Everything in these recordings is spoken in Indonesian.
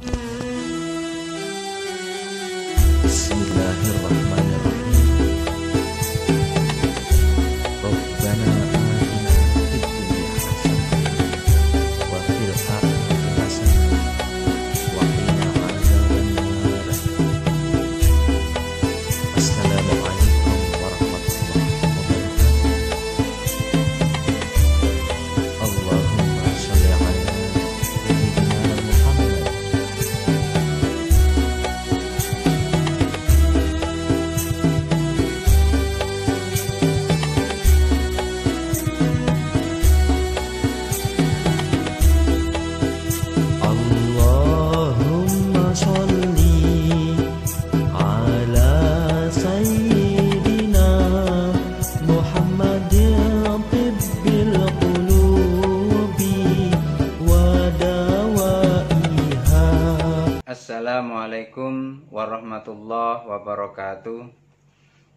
Bismillahirrahmanirrahim. wabarakatuh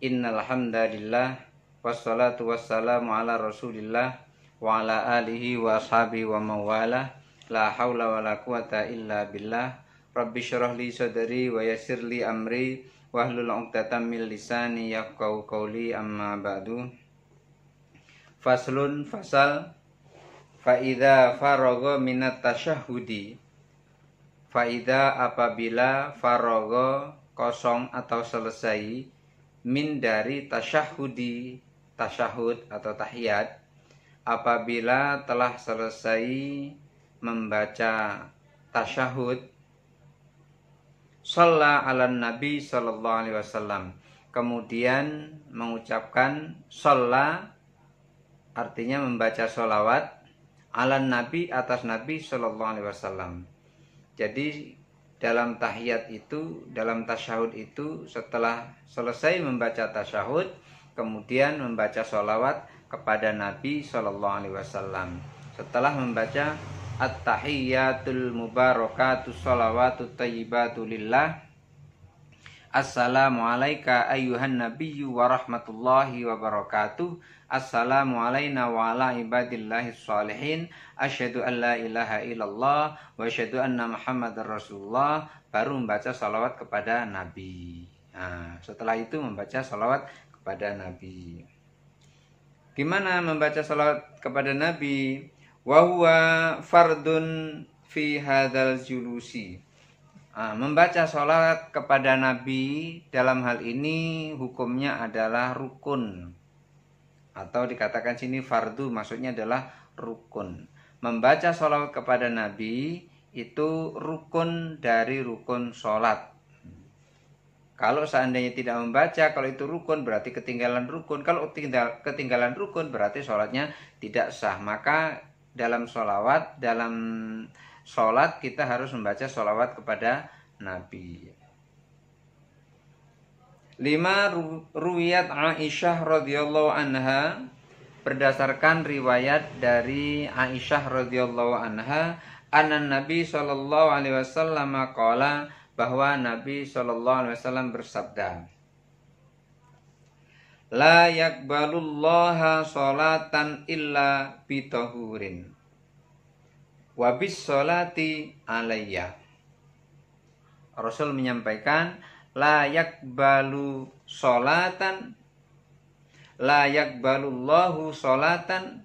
Innalhamdalillah Wassalatu wassalamu ala rasulillah Wa ala alihi wa ashabi wa mawala La hawla wa la quwata illa billah Rabbi syurah li sadari wa yasir li amri Wahlul uqtatan min lisani yafqau qawli amma ba'du Faslun fasal Fa'idha farogo minat tashahudi Fa'idha apabila farogo kosong atau selesai min dari tasyahudi tasyahud atau tahiyat apabila telah selesai membaca tasyahud Sholla ala Nabi Sallallahu Alaihi Wasallam Kemudian mengucapkan sholat Artinya membaca sholawat Ala Nabi atas Nabi Sallallahu Alaihi Wasallam Jadi dalam tahiyat itu, dalam tasyahud itu setelah selesai membaca tasyahud, kemudian membaca sholawat kepada Nabi Shallallahu Alaihi Wasallam. Setelah membaca at tahiyatul mubarokatul sholawatut tayyibatu Assalamualaikum, ayuhan nabiyyu wa rahmatullahi wa barakatuh. Assalamu alayna wa ala ibadillahi salihin. Asyadu an la ilaha illallah wa asyadu anna muhammad Rasulullah. Baru membaca salawat kepada Nabi. Nah, setelah itu membaca salawat kepada Nabi. Gimana membaca salawat kepada Nabi? Wa huwa fardun fi hadzal julusi Ah, membaca sholat kepada Nabi dalam hal ini hukumnya adalah rukun atau dikatakan sini fardu maksudnya adalah rukun. Membaca sholat kepada Nabi itu rukun dari rukun sholat. Kalau seandainya tidak membaca, kalau itu rukun berarti ketinggalan rukun. Kalau ketinggalan rukun berarti sholatnya tidak sah. Maka dalam sholawat, dalam sholat kita harus membaca sholawat kepada Nabi. Lima ruwiat Aisyah radhiyallahu anha berdasarkan riwayat dari Aisyah radhiyallahu anha anan Nabi shallallahu alaihi wasallam qala bahwa Nabi shallallahu alaihi wasallam bersabda La yakbalullaha salatan illa bitahurin wabis sholati alaiya. Rasul menyampaikan layak balu solatan layak balu balullahu solatan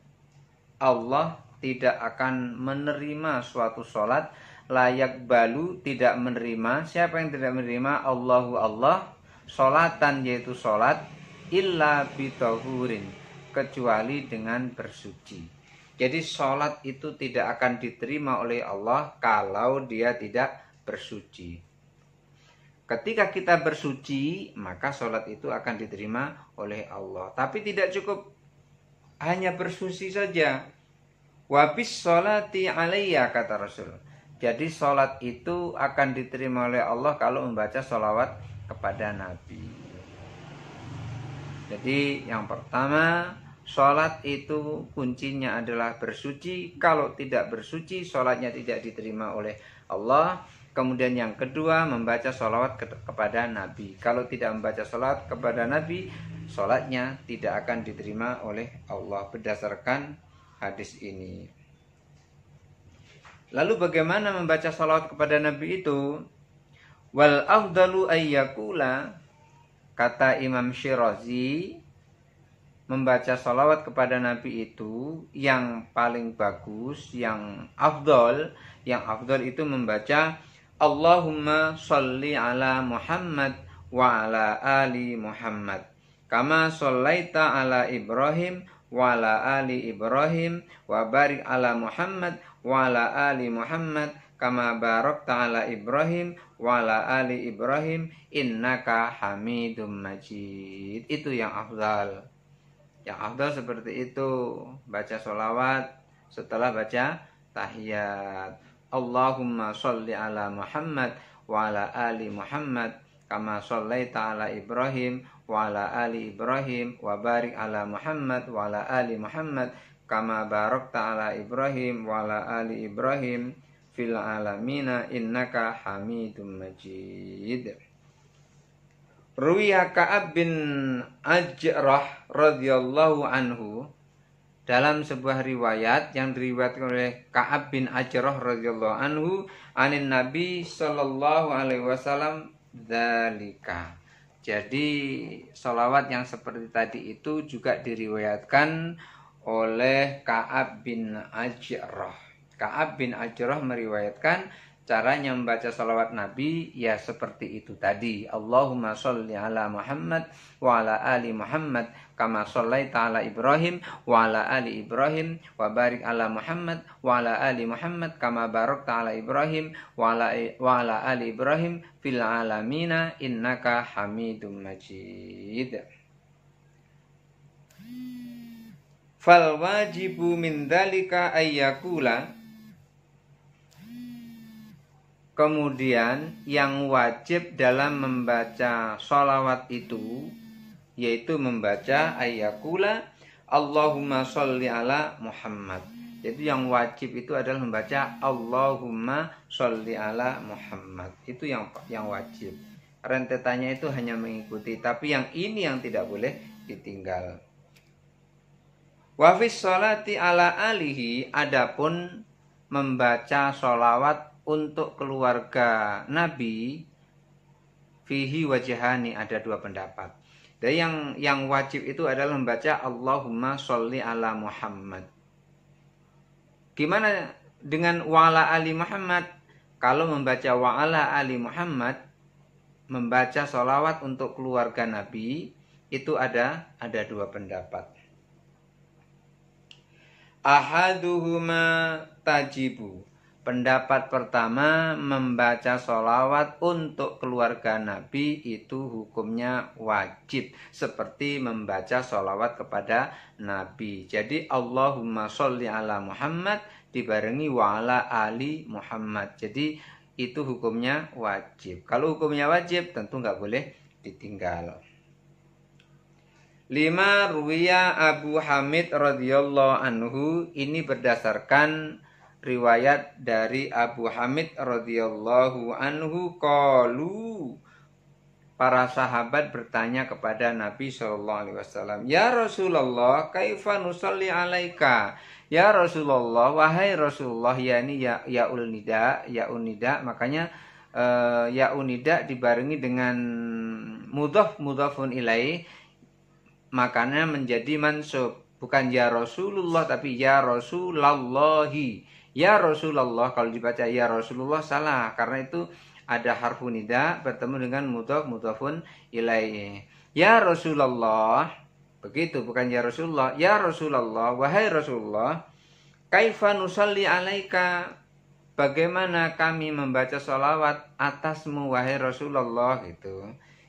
Allah tidak akan menerima suatu solat layak balu tidak menerima siapa yang tidak menerima Allahu Allah solatan yaitu solat illa bitohurin kecuali dengan bersuci jadi sholat itu tidak akan diterima oleh Allah kalau dia tidak bersuci. Ketika kita bersuci, maka sholat itu akan diterima oleh Allah. Tapi tidak cukup hanya bersuci saja. Wabis sholati alaiya kata Rasul. Jadi sholat itu akan diterima oleh Allah kalau membaca sholawat kepada Nabi. Jadi yang pertama Sholat itu kuncinya adalah bersuci. Kalau tidak bersuci, sholatnya tidak diterima oleh Allah. Kemudian yang kedua, membaca sholawat ke kepada Nabi. Kalau tidak membaca sholat kepada Nabi, sholatnya tidak akan diterima oleh Allah berdasarkan hadis ini. Lalu bagaimana membaca sholawat kepada Nabi itu? Wal afdalu ayyakula, kata Imam Syirazi, membaca sholawat kepada Nabi itu yang paling bagus, yang afdol, yang afdol itu membaca Allahumma sholli ala Muhammad wa ala ali Muhammad. Kama sholaita ala Ibrahim wa ala ali Ibrahim wa barik ala Muhammad wa ala ali Muhammad kama barakta ala Ibrahim wa ala ali Ibrahim innaka Hamidum Majid. Itu yang afdal. Yang afdal seperti itu Baca sholawat setelah baca tahiyat Allahumma sholli ala Muhammad wa ala ali Muhammad kama shallaita ala Ibrahim wa ala ali Ibrahim wa barik ala Muhammad wa ala ali Muhammad kama barakta ala Ibrahim wa ala ali Ibrahim fil alamina innaka hamidum majid Ruya Ka'ab bin Ajrah radhiyallahu anhu dalam sebuah riwayat yang diriwayatkan oleh Ka'ab bin Ajrah radhiyallahu anhu anin Nabi sallallahu alaihi wasallam dzalika. Jadi solawat yang seperti tadi itu juga diriwayatkan oleh Ka'ab bin Ajrah. Ka'ab bin Ajrah meriwayatkan caranya membaca salawat Nabi ya seperti itu tadi. Allahumma sholli ala Muhammad wa ala ali Muhammad kama sholli ala Ibrahim wa ala ali Ibrahim wa barik ala Muhammad wa ala ali Muhammad kama barok ala Ibrahim wa ala, wa ala ali Ibrahim fil alamina innaka Hamidum Majid. Fal wajibu min dalika ayyakula Kemudian yang wajib dalam membaca sholawat itu yaitu membaca ayakula Allahumma sholli ala Muhammad. Jadi yang wajib itu adalah membaca Allahumma sholli ala Muhammad. Itu yang yang wajib. Rentetannya itu hanya mengikuti, tapi yang ini yang tidak boleh ditinggal. Wafis sholati ala alihi adapun membaca sholawat untuk keluarga Nabi fihi wajahani ada dua pendapat. Dan yang yang wajib itu adalah membaca Allahumma sholli ala Muhammad. Gimana dengan wa'ala ali Muhammad? Kalau membaca wa'ala ali Muhammad, membaca sholawat untuk keluarga Nabi, itu ada ada dua pendapat. Ahaduhuma tajibu Pendapat pertama, membaca solawat untuk keluarga Nabi itu hukumnya wajib. Seperti membaca solawat kepada Nabi. Jadi Allahumma sholli ala Muhammad dibarengi wa ala ali Muhammad. Jadi itu hukumnya wajib. Kalau hukumnya wajib tentu nggak boleh ditinggal. Lima ruwiyah Abu Hamid radhiyallahu anhu ini berdasarkan riwayat dari Abu Hamid radhiyallahu anhu qalu para sahabat bertanya kepada Nabi Shallallahu Alaihi Wasallam, Ya Rasulullah, kaifa nusalli alaika? Ya Rasulullah, wahai Rasulullah, ya ini ya ya Unida, ya unida, makanya uh, ya unida dibarengi dengan mudhaf mudhafun ilai, makanya menjadi mansub, bukan ya Rasulullah tapi ya Rasulallahi. Ya Rasulullah kalau dibaca ya Rasulullah salah karena itu ada harfunida bertemu dengan mudhaf mudhafun ilaihi. Ya Rasulullah begitu bukan ya Rasulullah. Ya Rasulullah wahai Rasulullah kaifa nusalli alaika bagaimana kami membaca salawat atasmu wahai Rasulullah gitu.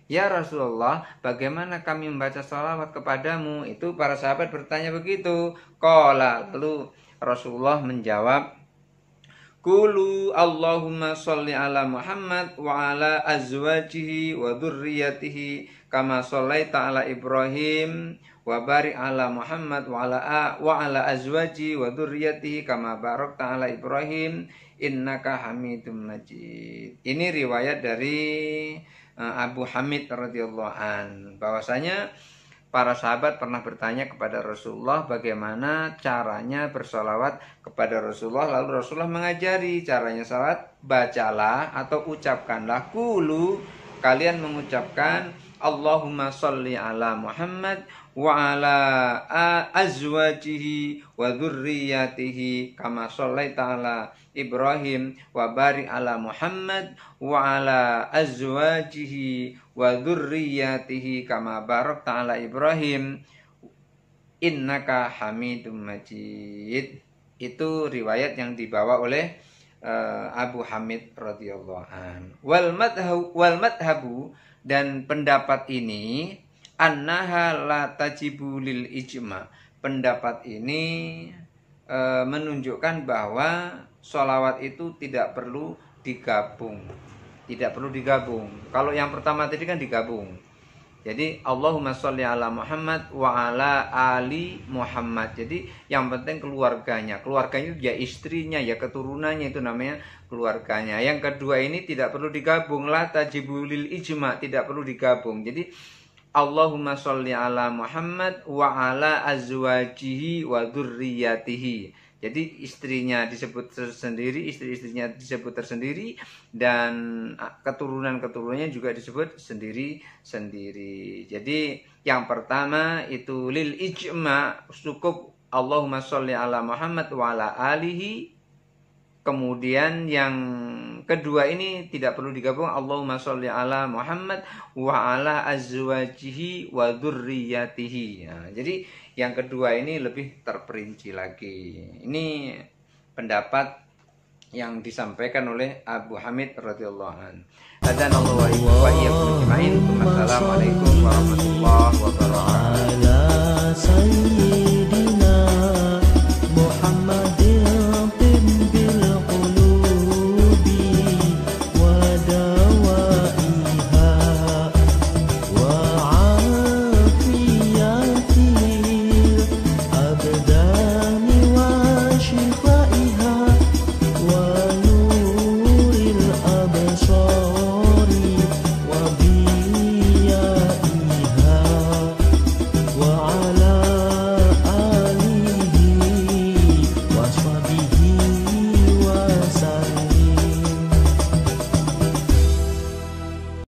Ya Rasulullah, bagaimana kami membaca salawat kepadamu? Itu para sahabat bertanya begitu. Kola, lalu Rasulullah menjawab, Kulu Allahumma sholli ala Muhammad wa ala azwajihi wa dzurriyyatihi kama shallaita ala Ibrahim wa barik ala Muhammad wa ala a, wa ala azwaji wa dzurriyyatihi kama barakta ala Ibrahim innaka Hamidum Majid. Ini riwayat dari eh, Abu Hamid radhiyallahu an bahwasanya para sahabat pernah bertanya kepada Rasulullah bagaimana caranya bersolawat kepada Rasulullah. Lalu Rasulullah mengajari caranya salat, bacalah atau ucapkanlah kulu. Kalian mengucapkan Allahumma sholli ala Muhammad wa ala azwajihi wa dzurriyyatihi kama shallaita ala ibrahim wa bari ala muhammad wa ala azwajihi wa dzurriyyatihi kama barakta ala ibrahim innaka hamidum majid itu riwayat yang dibawa oleh uh, Abu Hamid radhiyallahu an wal madhabu dan pendapat ini annaha la tajibu lil ijma. Pendapat ini iya. e, menunjukkan bahwa sholawat itu tidak perlu digabung. Tidak perlu digabung. Kalau yang pertama tadi kan digabung. Jadi Allahumma sholli ala Muhammad wa ala ali Muhammad. Jadi yang penting keluarganya. Keluarganya itu ya istrinya, ya keturunannya itu namanya keluarganya. Yang kedua ini tidak perlu digabung la tajibulil ijma, tidak perlu digabung. Jadi Allahumma sholli ala Muhammad wa ala azwajihi wa dzurriyyatihi. Jadi istrinya disebut tersendiri, istri-istrinya disebut tersendiri dan keturunan-keturunannya juga disebut sendiri-sendiri. Jadi yang pertama itu lil ijma cukup Allahumma sholli ala Muhammad wa ala alihi. Kemudian yang kedua ini tidak perlu digabung Allahumma sholli ala Muhammad wa ala azwajihi wa dzurriyyatihi. Nah, ya, jadi yang kedua ini lebih terperinci lagi. Ini pendapat yang disampaikan oleh Abu Hamid radhiyallahu an. Allah wa Wassalamualaikum warahmatullahi wabarakatuh.